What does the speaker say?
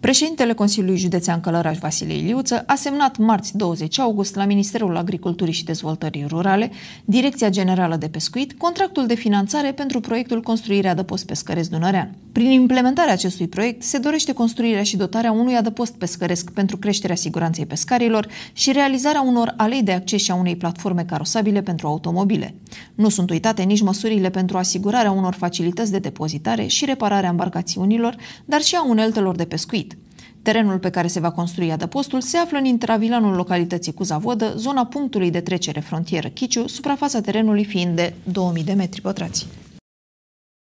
Președintele Consiliului Județean Călăraș Vasile Iliuță a semnat marți 20 august la Ministerul Agriculturii și Dezvoltării Rurale, Direcția Generală de Pescuit, contractul de finanțare pentru proiectul Construirea Adăpost Pescăresc Dunărean. Prin implementarea acestui proiect se dorește construirea și dotarea unui adăpost pescăresc pentru creșterea siguranței pescarilor și realizarea unor alei de acces și a unei platforme carosabile pentru automobile. Nu sunt uitate nici măsurile pentru asigurarea unor facilități de depozitare și repararea embarcațiunilor, dar și a uneltelor de pescuit Terenul pe care se va construi adăpostul se află în intravilanul localității Cuzavodă, zona punctului de trecere frontieră Chiciu, suprafața terenului fiind de 2000 de metri pătrați.